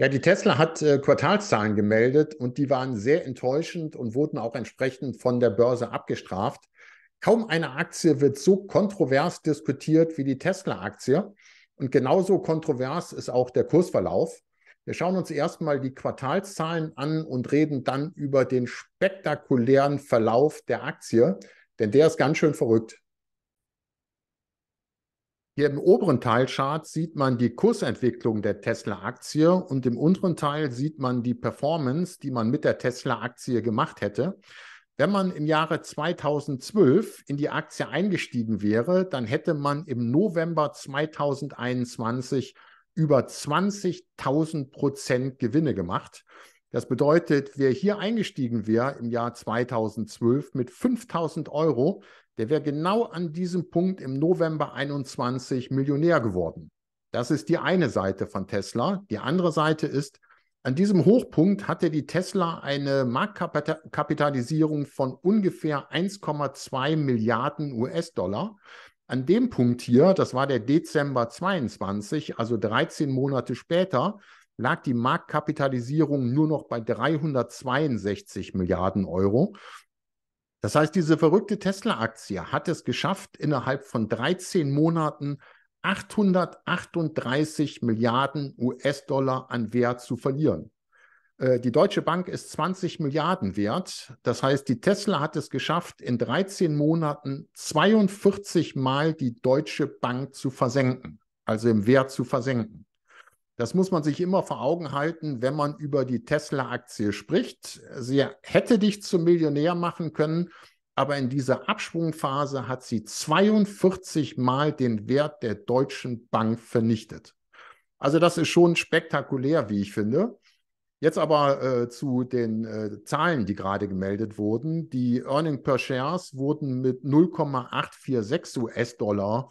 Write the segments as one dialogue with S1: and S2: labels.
S1: Ja, die Tesla hat äh, Quartalszahlen gemeldet und die waren sehr enttäuschend und wurden auch entsprechend von der Börse abgestraft. Kaum eine Aktie wird so kontrovers diskutiert wie die Tesla-Aktie. Und genauso kontrovers ist auch der Kursverlauf. Wir schauen uns erstmal die Quartalszahlen an und reden dann über den spektakulären Verlauf der Aktie, denn der ist ganz schön verrückt. Hier im oberen Teilchart sieht man die Kursentwicklung der Tesla-Aktie und im unteren Teil sieht man die Performance, die man mit der Tesla-Aktie gemacht hätte. Wenn man im Jahre 2012 in die Aktie eingestiegen wäre, dann hätte man im November 2021 über 20.000 Prozent Gewinne gemacht. Das bedeutet, wer hier eingestiegen wäre im Jahr 2012 mit 5.000 Euro, der wäre genau an diesem Punkt im November 21 Millionär geworden. Das ist die eine Seite von Tesla. Die andere Seite ist, an diesem Hochpunkt hatte die Tesla eine Marktkapitalisierung von ungefähr 1,2 Milliarden US-Dollar. An dem Punkt hier, das war der Dezember 22, also 13 Monate später, lag die Marktkapitalisierung nur noch bei 362 Milliarden Euro. Das heißt, diese verrückte Tesla-Aktie hat es geschafft, innerhalb von 13 Monaten 838 Milliarden US-Dollar an Wert zu verlieren. Äh, die Deutsche Bank ist 20 Milliarden wert. Das heißt, die Tesla hat es geschafft, in 13 Monaten 42 Mal die Deutsche Bank zu versenken, also im Wert zu versenken. Das muss man sich immer vor Augen halten, wenn man über die Tesla-Aktie spricht. Sie hätte dich zum Millionär machen können, aber in dieser Abschwungphase hat sie 42 Mal den Wert der Deutschen Bank vernichtet. Also das ist schon spektakulär, wie ich finde. Jetzt aber äh, zu den äh, Zahlen, die gerade gemeldet wurden. Die Earning per Shares wurden mit 0,846 US-Dollar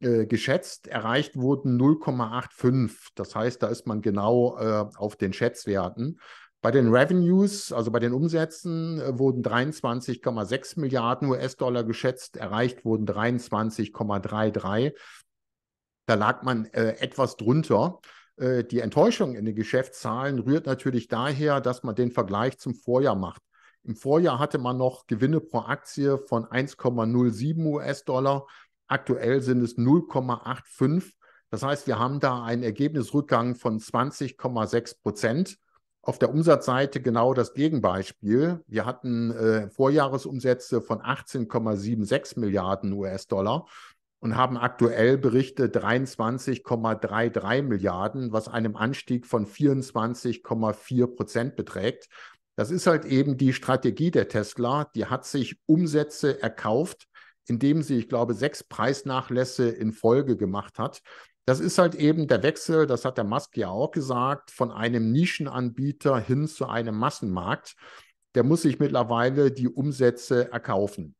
S1: äh, geschätzt, erreicht wurden 0,85. Das heißt, da ist man genau äh, auf den Schätzwerten. Bei den Revenues, also bei den Umsätzen, äh, wurden 23,6 Milliarden US-Dollar geschätzt, erreicht wurden 23,33. Da lag man äh, etwas drunter. Die Enttäuschung in den Geschäftszahlen rührt natürlich daher, dass man den Vergleich zum Vorjahr macht. Im Vorjahr hatte man noch Gewinne pro Aktie von 1,07 US-Dollar. Aktuell sind es 0,85. Das heißt, wir haben da einen Ergebnisrückgang von 20,6 Prozent. Auf der Umsatzseite genau das Gegenbeispiel. Wir hatten äh, Vorjahresumsätze von 18,76 Milliarden US-Dollar und haben aktuell Berichte 23,33 Milliarden, was einem Anstieg von 24,4 Prozent beträgt. Das ist halt eben die Strategie der Tesla. Die hat sich Umsätze erkauft, indem sie, ich glaube, sechs Preisnachlässe in Folge gemacht hat. Das ist halt eben der Wechsel, das hat der Musk ja auch gesagt, von einem Nischenanbieter hin zu einem Massenmarkt. Der muss sich mittlerweile die Umsätze erkaufen.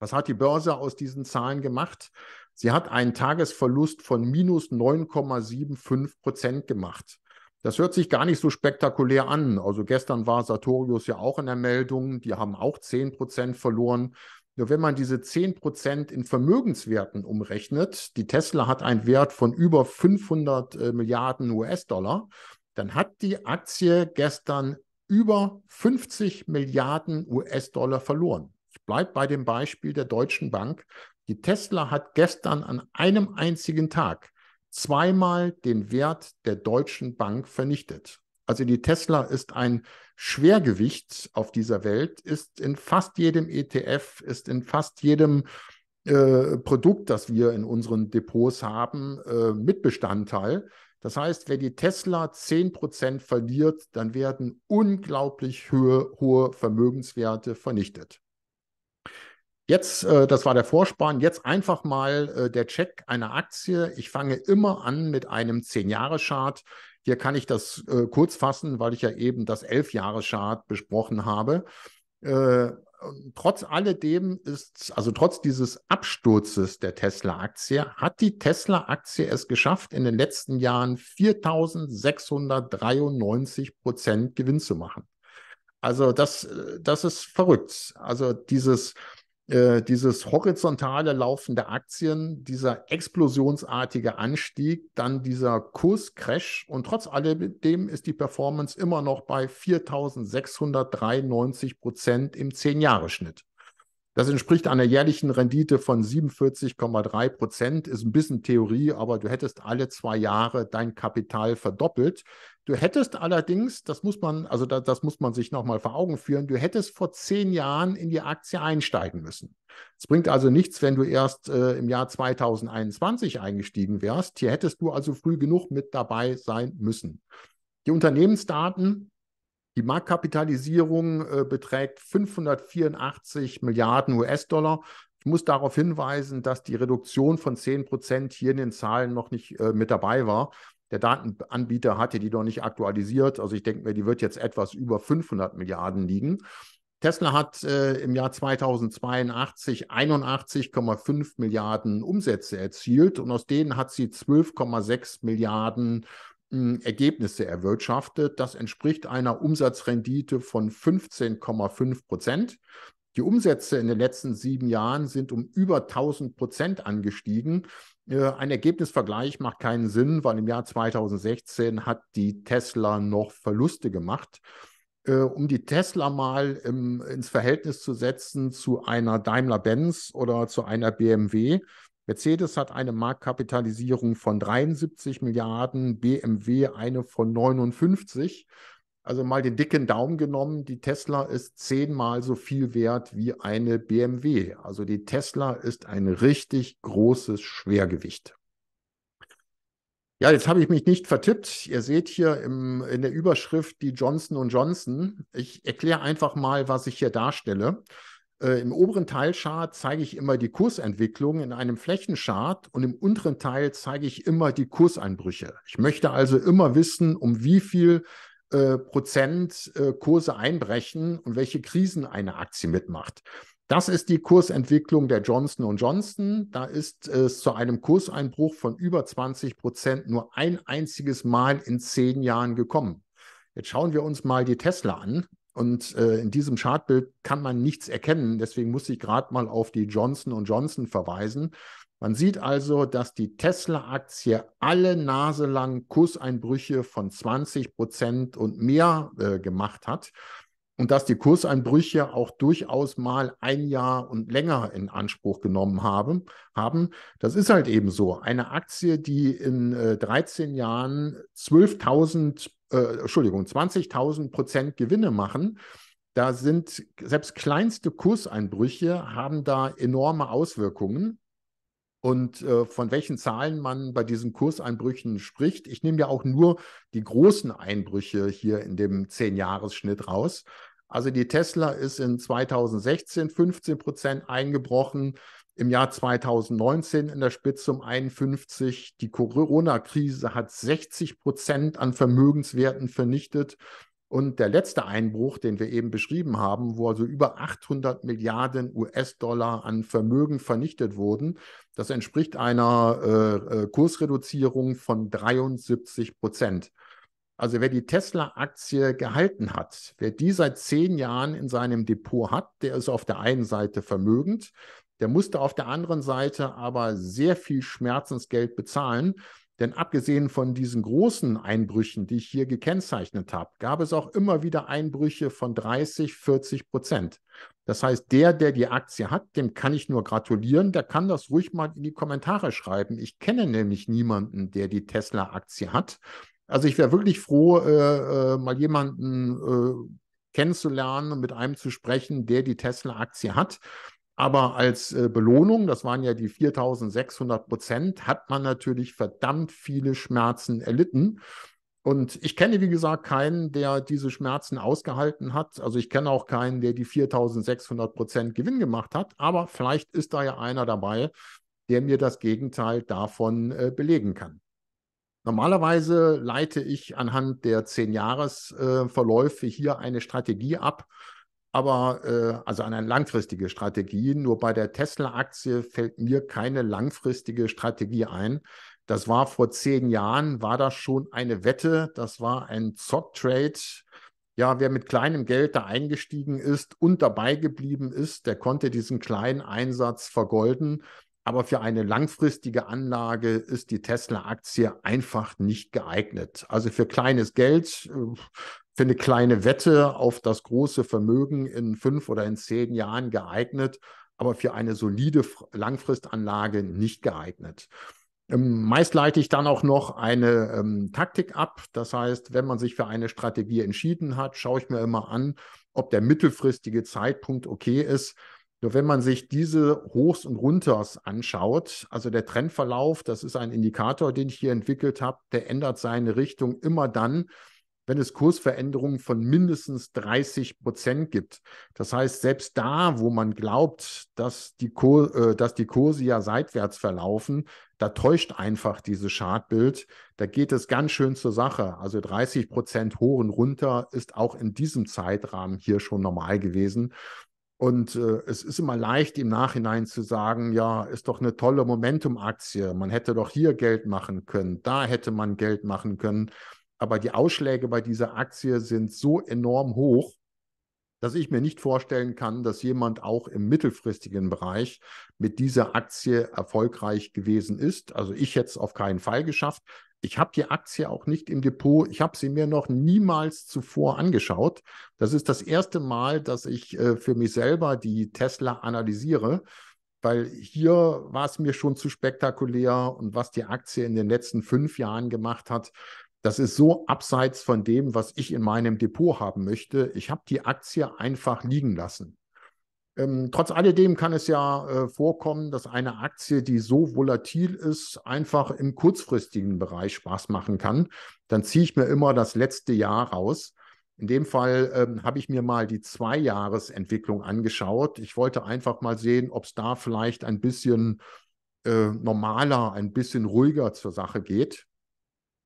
S1: Was hat die Börse aus diesen Zahlen gemacht? Sie hat einen Tagesverlust von minus 9,75 Prozent gemacht. Das hört sich gar nicht so spektakulär an. Also gestern war Sartorius ja auch in der Meldung, die haben auch 10 Prozent verloren. Nur wenn man diese 10% in Vermögenswerten umrechnet, die Tesla hat einen Wert von über 500 äh, Milliarden US-Dollar, dann hat die Aktie gestern über 50 Milliarden US-Dollar verloren. Ich bleibe bei dem Beispiel der Deutschen Bank. Die Tesla hat gestern an einem einzigen Tag zweimal den Wert der Deutschen Bank vernichtet. Also die Tesla ist ein Schwergewicht auf dieser Welt ist in fast jedem ETF, ist in fast jedem äh, Produkt, das wir in unseren Depots haben, äh, Mitbestandteil. Das heißt, wenn die Tesla 10% verliert, dann werden unglaublich höhe, hohe Vermögenswerte vernichtet. Jetzt, äh, das war der Vorspann, jetzt einfach mal äh, der Check einer Aktie. Ich fange immer an mit einem 10-Jahre-Chart. Hier kann ich das äh, kurz fassen, weil ich ja eben das Elfjahreschart besprochen habe. Äh, trotz alledem ist, also trotz dieses Absturzes der Tesla-Aktie, hat die Tesla-Aktie es geschafft, in den letzten Jahren 4.693 Prozent Gewinn zu machen. Also das, äh, das ist verrückt. Also dieses äh, dieses horizontale Laufen der Aktien, dieser explosionsartige Anstieg, dann dieser Kurscrash und trotz alledem ist die Performance immer noch bei 4.693 Prozent im 10-Jahres-Schnitt. Das entspricht einer jährlichen Rendite von 47,3 Prozent. Ist ein bisschen Theorie, aber du hättest alle zwei Jahre dein Kapital verdoppelt. Du hättest allerdings, das muss man, also da, das muss man sich nochmal vor Augen führen, du hättest vor zehn Jahren in die Aktie einsteigen müssen. Es bringt also nichts, wenn du erst äh, im Jahr 2021 eingestiegen wärst. Hier hättest du also früh genug mit dabei sein müssen. Die Unternehmensdaten die Marktkapitalisierung äh, beträgt 584 Milliarden US-Dollar. Ich muss darauf hinweisen, dass die Reduktion von 10 Prozent hier in den Zahlen noch nicht äh, mit dabei war. Der Datenanbieter hatte die noch nicht aktualisiert. Also ich denke mir, die wird jetzt etwas über 500 Milliarden liegen. Tesla hat äh, im Jahr 2082 81,5 Milliarden Umsätze erzielt und aus denen hat sie 12,6 Milliarden Ergebnisse erwirtschaftet. Das entspricht einer Umsatzrendite von 15,5 Prozent. Die Umsätze in den letzten sieben Jahren sind um über 1000 Prozent angestiegen. Äh, ein Ergebnisvergleich macht keinen Sinn, weil im Jahr 2016 hat die Tesla noch Verluste gemacht. Äh, um die Tesla mal im, ähm, ins Verhältnis zu setzen zu einer Daimler-Benz oder zu einer BMW, Mercedes hat eine Marktkapitalisierung von 73 Milliarden, BMW eine von 59. Also mal den dicken Daumen genommen, die Tesla ist zehnmal so viel wert wie eine BMW. Also die Tesla ist ein richtig großes Schwergewicht. Ja, jetzt habe ich mich nicht vertippt. Ihr seht hier im, in der Überschrift die Johnson Johnson. Ich erkläre einfach mal, was ich hier darstelle. Äh, Im oberen Teilchart zeige ich immer die Kursentwicklung in einem Flächenchart und im unteren Teil zeige ich immer die Kurseinbrüche. Ich möchte also immer wissen, um wie viel äh, Prozent äh, Kurse einbrechen und welche Krisen eine Aktie mitmacht. Das ist die Kursentwicklung der Johnson Johnson. Da ist es zu einem Kurseinbruch von über 20 Prozent nur ein einziges Mal in zehn Jahren gekommen. Jetzt schauen wir uns mal die Tesla an. Und äh, in diesem Chartbild kann man nichts erkennen. Deswegen muss ich gerade mal auf die Johnson Johnson verweisen. Man sieht also, dass die Tesla-Aktie alle naselang Kurseinbrüche von 20 Prozent und mehr äh, gemacht hat und dass die Kurseinbrüche auch durchaus mal ein Jahr und länger in Anspruch genommen haben. haben. Das ist halt eben so. Eine Aktie, die in 13 äh, Jahren 12.000, äh, Entschuldigung, 20.000 Prozent Gewinne machen, da sind selbst kleinste Kurseinbrüche haben da enorme Auswirkungen. Und äh, von welchen Zahlen man bei diesen Kurseinbrüchen spricht, ich nehme ja auch nur die großen Einbrüche hier in dem Zehn-Jahres-Schnitt raus. Also die Tesla ist in 2016 15 Prozent eingebrochen, im Jahr 2019 in der Spitze um 51. Die Corona-Krise hat 60 Prozent an Vermögenswerten vernichtet. Und der letzte Einbruch, den wir eben beschrieben haben, wo also über 800 Milliarden US-Dollar an Vermögen vernichtet wurden, das entspricht einer äh, äh Kursreduzierung von 73 Prozent. Also wer die Tesla-Aktie gehalten hat, wer die seit zehn Jahren in seinem Depot hat, der ist auf der einen Seite vermögend, der musste auf der anderen Seite aber sehr viel Schmerzensgeld bezahlen. Denn abgesehen von diesen großen Einbrüchen, die ich hier gekennzeichnet habe, gab es auch immer wieder Einbrüche von 30, 40 Prozent. Das heißt, der, der die Aktie hat, dem kann ich nur gratulieren, der kann das ruhig mal in die Kommentare schreiben. Ich kenne nämlich niemanden, der die Tesla-Aktie hat. Also ich wäre wirklich froh, äh, äh, mal jemanden äh, kennenzulernen und mit einem zu sprechen, der die Tesla-Aktie hat. Aber als äh, Belohnung, das waren ja die 4600 Prozent, hat man natürlich verdammt viele Schmerzen erlitten. Und ich kenne, wie gesagt, keinen, der diese Schmerzen ausgehalten hat. Also ich kenne auch keinen, der die 4600 Prozent Gewinn gemacht hat. Aber vielleicht ist da ja einer dabei, der mir das Gegenteil davon äh, belegen kann. Normalerweise leite ich anhand der zehn Jahresverläufe äh, hier eine Strategie ab, aber äh, also eine langfristige Strategie. Nur bei der Tesla-Aktie fällt mir keine langfristige Strategie ein. Das war vor zehn Jahren, war das schon eine Wette, das war ein Zock-Trade. Ja, wer mit kleinem Geld da eingestiegen ist und dabei geblieben ist, der konnte diesen kleinen Einsatz vergolden. Aber für eine langfristige Anlage ist die Tesla-Aktie einfach nicht geeignet. Also für kleines Geld, äh, für eine kleine Wette auf das große Vermögen in fünf oder in zehn Jahren geeignet, aber für eine solide Langfristanlage nicht geeignet. Ähm, meist leite ich dann auch noch eine ähm, Taktik ab. Das heißt, wenn man sich für eine Strategie entschieden hat, schaue ich mir immer an, ob der mittelfristige Zeitpunkt okay ist. Nur wenn man sich diese Hochs und Runters anschaut, also der Trendverlauf, das ist ein Indikator, den ich hier entwickelt habe, der ändert seine Richtung immer dann, wenn es Kursveränderungen von mindestens 30 Prozent gibt. Das heißt, selbst da, wo man glaubt, dass die, Kur äh, dass die Kurse ja seitwärts verlaufen, da täuscht einfach dieses Chartbild. Da geht es ganz schön zur Sache. Also 30 Prozent hoch und runter ist auch in diesem Zeitrahmen hier schon normal gewesen. Und äh, es ist immer leicht im Nachhinein zu sagen, ja, ist doch eine tolle Momentum-Aktie. Man hätte doch hier Geld machen können, da hätte man Geld machen können. Aber die Ausschläge bei dieser Aktie sind so enorm hoch, dass ich mir nicht vorstellen kann, dass jemand auch im mittelfristigen Bereich mit dieser Aktie erfolgreich gewesen ist. Also ich hätte es auf keinen Fall geschafft. Ich habe die Aktie auch nicht im Depot. Ich habe sie mir noch niemals zuvor angeschaut. Das ist das erste Mal, dass ich äh, für mich selber die Tesla analysiere, weil hier war es mir schon zu spektakulär und was die Aktie in den letzten fünf Jahren gemacht hat, das ist so abseits von dem, was ich in meinem Depot haben möchte. Ich habe die Aktie einfach liegen lassen. Ähm, trotz alledem kann es ja äh, vorkommen, dass eine Aktie, die so volatil ist, einfach im kurzfristigen Bereich Spaß machen kann. Dann ziehe ich mir immer das letzte Jahr raus. In dem Fall ähm, habe ich mir mal die Zweijahresentwicklung angeschaut. Ich wollte einfach mal sehen, ob es da vielleicht ein bisschen äh, normaler, ein bisschen ruhiger zur Sache geht.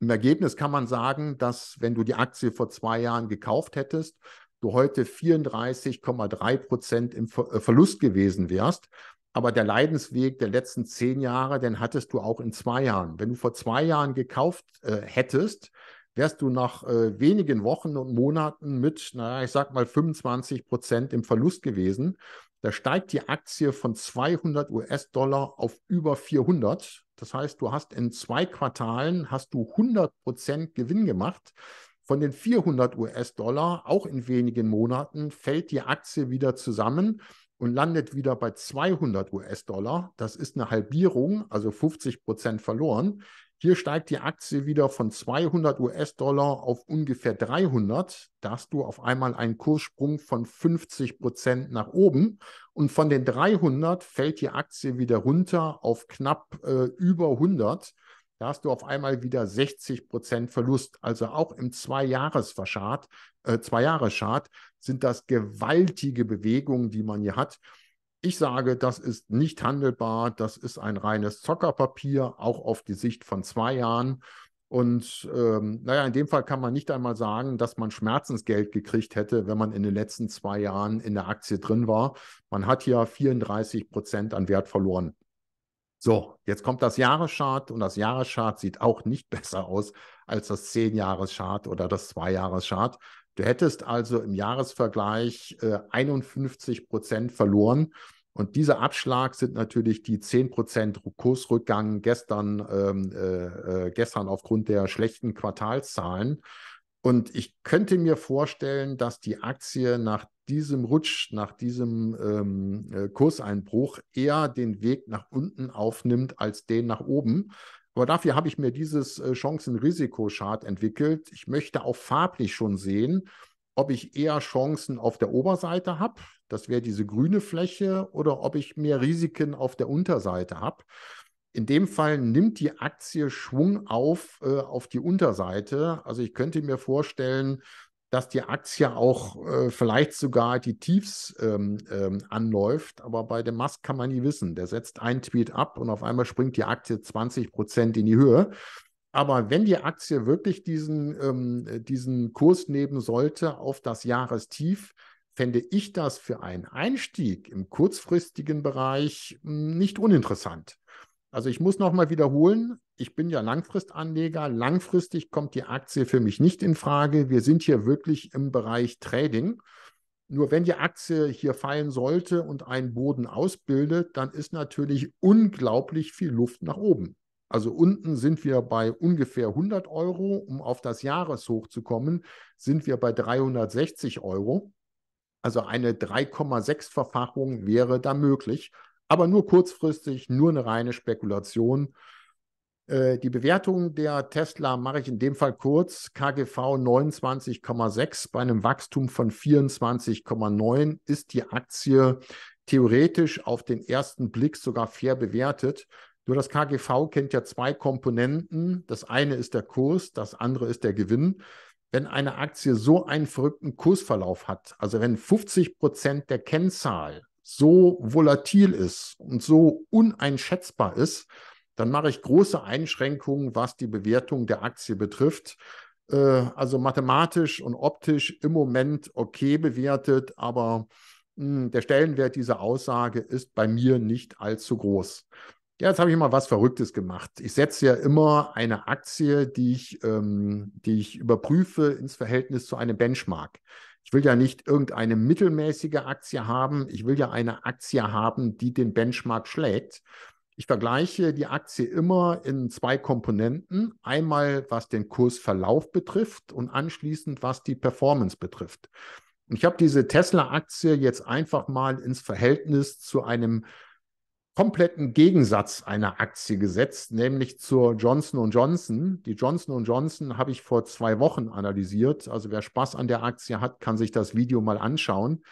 S1: Im Ergebnis kann man sagen, dass wenn du die Aktie vor zwei Jahren gekauft hättest, du heute 34,3 Prozent im äh, Verlust gewesen wärst. Aber der Leidensweg der letzten zehn Jahre, den hattest du auch in zwei Jahren. Wenn du vor zwei Jahren gekauft äh, hättest, wärst du nach äh, wenigen Wochen und Monaten mit, naja, ich sag mal 25 Prozent im Verlust gewesen. Da steigt die Aktie von 200 US-Dollar auf über 400. Das heißt, du hast in zwei Quartalen hast du 100 Prozent Gewinn gemacht. Von den 400 US-Dollar, auch in wenigen Monaten, fällt die Aktie wieder zusammen und landet wieder bei 200 US-Dollar. Das ist eine Halbierung, also 50 Prozent verloren. Hier steigt die Aktie wieder von 200 US-Dollar auf ungefähr 300. Da hast du auf einmal einen Kurssprung von 50 Prozent nach oben. Und von den 300 fällt die Aktie wieder runter auf knapp äh, über 100 da hast du auf einmal wieder 60 Prozent Verlust. Also auch im Zwei-Jahres-Chart äh, Zwei sind das gewaltige Bewegungen, die man hier hat. Ich sage, das ist nicht handelbar. Das ist ein reines Zockerpapier, auch auf die Sicht von zwei Jahren. Und ähm, naja, in dem Fall kann man nicht einmal sagen, dass man Schmerzensgeld gekriegt hätte, wenn man in den letzten zwei Jahren in der Aktie drin war. Man hat ja 34 Prozent an Wert verloren. So, jetzt kommt das Jahreschart und das Jahreschart sieht auch nicht besser aus als das 10 jahres oder das 2 jahres Du hättest also im Jahresvergleich äh, 51 Prozent verloren. Und dieser Abschlag sind natürlich die 10% Kursrückgang gestern, ähm, äh, äh, gestern aufgrund der schlechten Quartalszahlen. Und ich könnte mir vorstellen, dass die Aktie nach diesem Rutsch, nach diesem ähm, äh, Kurseinbruch eher den Weg nach unten aufnimmt als den nach oben. Aber dafür habe ich mir dieses äh, Chancen-Risiko-Chart entwickelt. Ich möchte auch farblich schon sehen, ob ich eher Chancen auf der Oberseite habe, das wäre diese grüne Fläche, oder ob ich mehr Risiken auf der Unterseite habe. In dem Fall nimmt die Aktie Schwung auf äh, auf die Unterseite. Also ich könnte mir vorstellen, dass die Aktie auch äh, vielleicht sogar die Tiefs ähm, ähm, anläuft. Aber bei dem Musk kann man nie wissen. Der setzt einen Tweet ab und auf einmal springt die Aktie 20 Prozent in die Höhe. Aber wenn die Aktie wirklich diesen, ähm, diesen Kurs nehmen sollte auf das Jahrestief, fände ich das für einen Einstieg im kurzfristigen Bereich hm, nicht uninteressant. Also ich muss nochmal wiederholen, ich bin ja Langfristanleger. Langfristig kommt die Aktie für mich nicht in Frage. Wir sind hier wirklich im Bereich Trading. Nur wenn die Aktie hier fallen sollte und einen Boden ausbildet, dann ist natürlich unglaublich viel Luft nach oben. Also unten sind wir bei ungefähr 100 Euro. Um auf das Jahreshoch zu kommen, sind wir bei 360 Euro. Also eine 3,6-Verfachung wäre da möglich aber nur kurzfristig, nur eine reine Spekulation. Äh, die Bewertung der Tesla mache ich in dem Fall kurz. KGV 29,6 bei einem Wachstum von 24,9 ist die Aktie theoretisch auf den ersten Blick sogar fair bewertet. Nur das KGV kennt ja zwei Komponenten. Das eine ist der Kurs, das andere ist der Gewinn wenn eine Aktie so einen verrückten Kursverlauf hat, also wenn 50 Prozent der Kennzahl so volatil ist und so uneinschätzbar ist, dann mache ich große Einschränkungen, was die Bewertung der Aktie betrifft. Äh, also mathematisch und optisch im Moment okay bewertet, aber hm, der Stellenwert dieser Aussage ist bei mir nicht allzu groß. Ja, jetzt habe ich mal was Verrücktes gemacht. Ich setze ja immer eine Aktie, die ich, ähm, die ich überprüfe, ins Verhältnis zu einem Benchmark. Ich will ja nicht irgendeine mittelmäßige Aktie haben. Ich will ja eine Aktie haben, die den Benchmark schlägt. Ich vergleiche die Aktie immer in zwei Komponenten. Einmal, was den Kursverlauf betrifft und anschließend, was die Performance betrifft. Und ich habe diese Tesla-Aktie jetzt einfach mal ins Verhältnis zu einem kompletten Gegensatz einer Aktie gesetzt, nämlich zur Johnson Johnson. Die Johnson Johnson habe ich vor zwei Wochen analysiert. Also wer Spaß an der Aktie hat, kann sich das Video mal anschauen.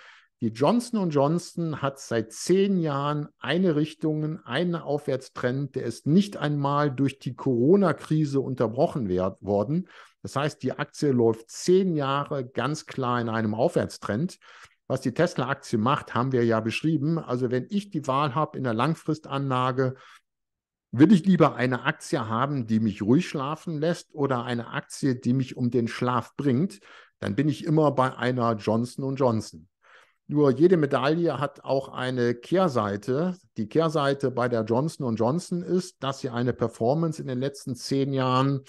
S1: Die Johnson Johnson hat seit zehn Jahren eine Richtung, einen Aufwärtstrend, der ist nicht einmal durch die Corona-Krise unterbrochen werd, worden. Das heißt, die Aktie läuft zehn Jahre ganz klar in einem Aufwärtstrend. Was die Tesla-Aktie macht, haben wir ja beschrieben. Also wenn ich die Wahl habe in der Langfristanlage, will ich lieber eine Aktie haben, die mich ruhig schlafen lässt oder eine Aktie, die mich um den Schlaf bringt, dann bin ich immer bei einer Johnson Johnson. Nur jede Medaille hat auch eine Kehrseite. Die Kehrseite bei der Johnson Johnson ist, dass sie eine Performance in den letzten zehn Jahren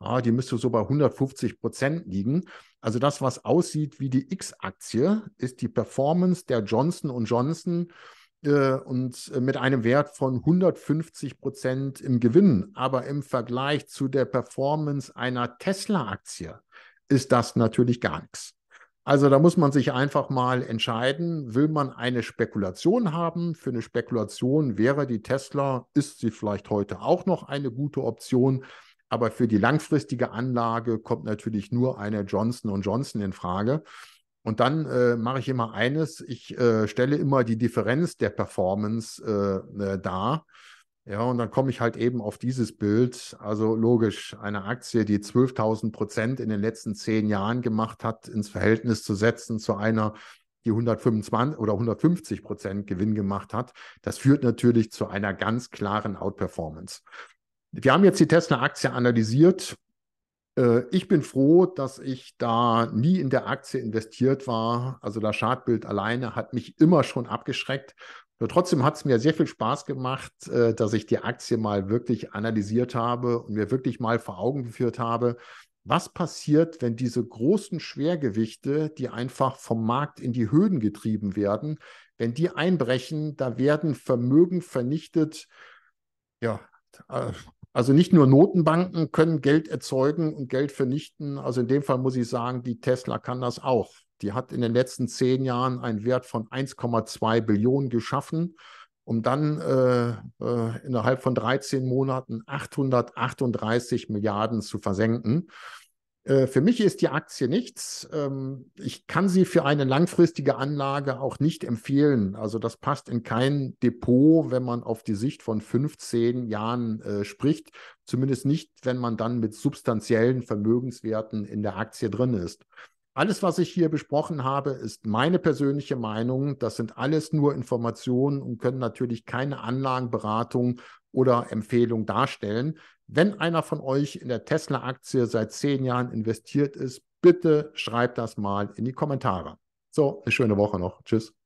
S1: ah, die müsste so bei 150 Prozent liegen. Also das, was aussieht wie die X-Aktie, ist die Performance der Johnson Johnson äh, und äh, mit einem Wert von 150 Prozent im Gewinn. Aber im Vergleich zu der Performance einer Tesla-Aktie ist das natürlich gar nichts. Also da muss man sich einfach mal entscheiden, will man eine Spekulation haben? Für eine Spekulation wäre die Tesla, ist sie vielleicht heute auch noch eine gute Option, aber für die langfristige Anlage kommt natürlich nur eine Johnson Johnson in Frage. Und dann äh, mache ich immer eines, ich äh, stelle immer die Differenz der Performance äh, ne, dar. Ja, und dann komme ich halt eben auf dieses Bild. Also logisch, eine Aktie, die 12.000 Prozent in den letzten zehn Jahren gemacht hat, ins Verhältnis zu setzen zu einer, die 125 oder 150 Prozent Gewinn gemacht hat, das führt natürlich zu einer ganz klaren Outperformance wir haben jetzt die Tesla-Aktie analysiert. Äh, ich bin froh, dass ich da nie in der Aktie investiert war. Also das Schadbild alleine hat mich immer schon abgeschreckt. Nur trotzdem hat es mir sehr viel Spaß gemacht, äh, dass ich die Aktie mal wirklich analysiert habe und mir wirklich mal vor Augen geführt habe, was passiert, wenn diese großen Schwergewichte, die einfach vom Markt in die Höhen getrieben werden, wenn die einbrechen, da werden Vermögen vernichtet. Ja, also nicht nur Notenbanken können Geld erzeugen und Geld vernichten. Also in dem Fall muss ich sagen, die Tesla kann das auch. Die hat in den letzten zehn Jahren einen Wert von 1,2 Billionen geschaffen, um dann äh, äh, innerhalb von 13 Monaten 838 Milliarden zu versenken. Äh, für mich ist die Aktie nichts. Ähm, ich kann sie für eine langfristige Anlage auch nicht empfehlen. Also das passt in kein Depot, wenn man auf die Sicht von 15 Jahren äh, spricht. Zumindest nicht, wenn man dann mit substanziellen Vermögenswerten in der Aktie drin ist. Alles, was ich hier besprochen habe, ist meine persönliche Meinung. Das sind alles nur Informationen und können natürlich keine Anlagenberatung oder Empfehlung darstellen. Wenn einer von euch in der Tesla-Aktie seit zehn Jahren investiert ist, bitte schreibt das mal in die Kommentare. So, eine schöne Woche noch. Tschüss.